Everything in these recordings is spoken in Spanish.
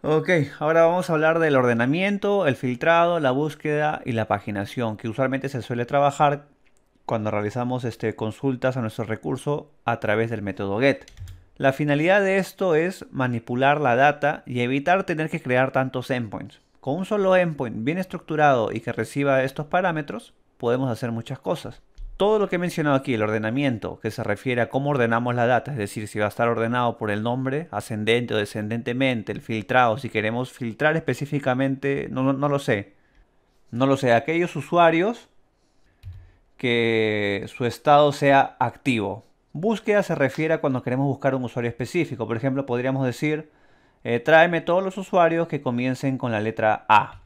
Ok, ahora vamos a hablar del ordenamiento, el filtrado, la búsqueda y la paginación, que usualmente se suele trabajar cuando realizamos este, consultas a nuestro recurso a través del método GET. La finalidad de esto es manipular la data y evitar tener que crear tantos endpoints. Con un solo endpoint bien estructurado y que reciba estos parámetros, podemos hacer muchas cosas. Todo lo que he mencionado aquí, el ordenamiento, que se refiere a cómo ordenamos la data, es decir, si va a estar ordenado por el nombre, ascendente o descendentemente, el filtrado, si queremos filtrar específicamente, no, lo sé. No lo sé, aquellos usuarios que su estado sea activo. Búsqueda se refiere a cuando queremos buscar un usuario específico. Por ejemplo, podríamos decir, eh, tráeme todos los usuarios que comiencen con la letra A.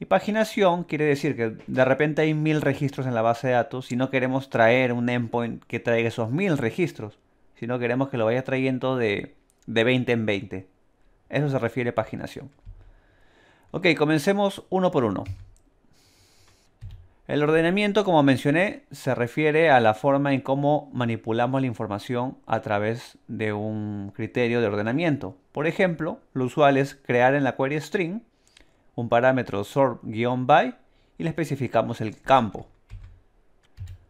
Y paginación quiere decir que de repente hay mil registros en la base de datos y no queremos traer un endpoint que traiga esos mil registros, sino queremos que lo vaya trayendo de, de 20 en 20. Eso se refiere a paginación. Ok, comencemos uno por uno. El ordenamiento, como mencioné, se refiere a la forma en cómo manipulamos la información a través de un criterio de ordenamiento. Por ejemplo, lo usual es crear en la query string un parámetro sort-by y le especificamos el campo.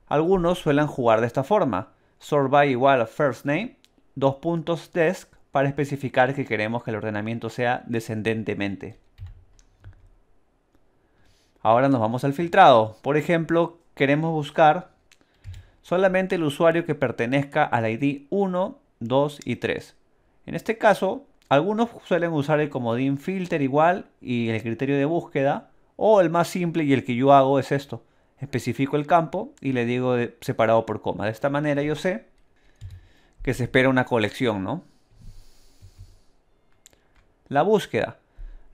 Algunos suelen jugar de esta forma, sort-by igual a first name, dos puntos desk para especificar que queremos que el ordenamiento sea descendentemente. Ahora nos vamos al filtrado. Por ejemplo, queremos buscar solamente el usuario que pertenezca al ID 1, 2 y 3. En este caso, algunos suelen usar el comodín filter igual y el criterio de búsqueda. O el más simple y el que yo hago es esto. Especifico el campo y le digo separado por coma. De esta manera yo sé que se espera una colección, ¿no? La búsqueda.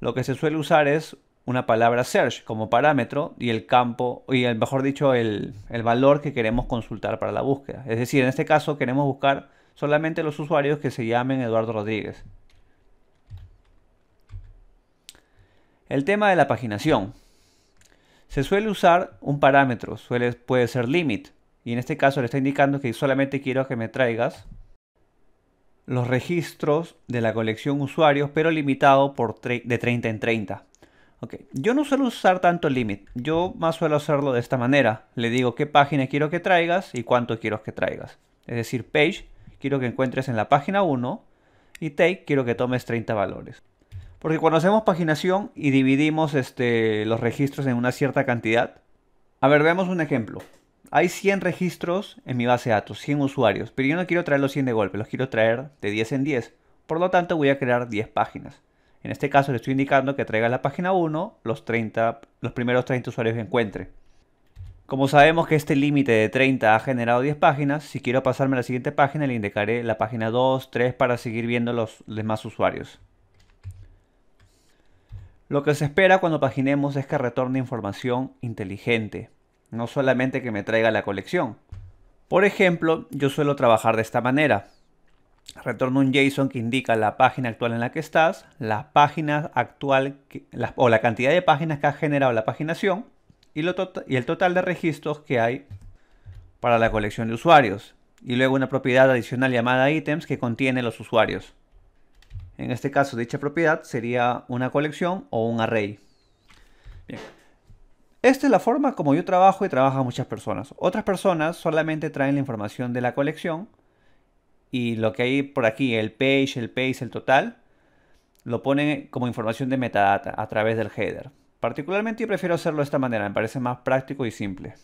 Lo que se suele usar es una palabra search como parámetro y el campo, y el, mejor dicho, el valor que queremos consultar para la búsqueda. Es decir, en este caso queremos buscar solamente los usuarios que se llamen Eduardo Rodríguez. El tema de la paginación. Se suele usar un parámetro, suele, puede ser limit, y en este caso le está indicando que solamente quiero que me traigas los registros de la colección usuarios, pero limitado por de 30 en 30. Yo no suelo usar tanto limit, yo más suelo hacerlo de esta manera. Le digo qué página quiero que traigas y cuánto quiero que traigas. Es decir, page quiero que encuentres en la página 1 y take quiero que tomes 30 valores. Porque cuando hacemos paginación y dividimos este, los registros en una cierta cantidad, a ver, veamos un ejemplo. Hay 100 registros en mi base de datos, 100 usuarios, pero yo no quiero traer los 100 de golpe, los quiero traer de 10 en 10. Por lo tanto, voy a crear 10 páginas. En este caso le estoy indicando que traiga la página 1 los, 30, los primeros 30 usuarios que encuentre. Como sabemos que este límite de 30 ha generado 10 páginas, si quiero pasarme a la siguiente página le indicaré la página 2, 3 para seguir viendo los demás usuarios. Lo que se espera cuando paginemos es que retorne información inteligente, no solamente que me traiga la colección. Por ejemplo, yo suelo trabajar de esta manera. Retorno un JSON que indica la página actual en la que estás, la página actual o la cantidad de páginas que ha generado la paginación y, tota, y el total de registros que hay para la colección de usuarios. Y luego una propiedad adicional llamada items que contiene los usuarios. En este caso, dicha propiedad sería una colección o un array. Esta es la forma como yo trabajo y trabajan muchas personas. Otras personas solamente traen la información de la colección y lo que hay por aquí, el page, el page, el total, lo ponen como información de metadata a través del header. Particularmente yo prefiero hacerlo de esta manera, me parece más práctico y simple.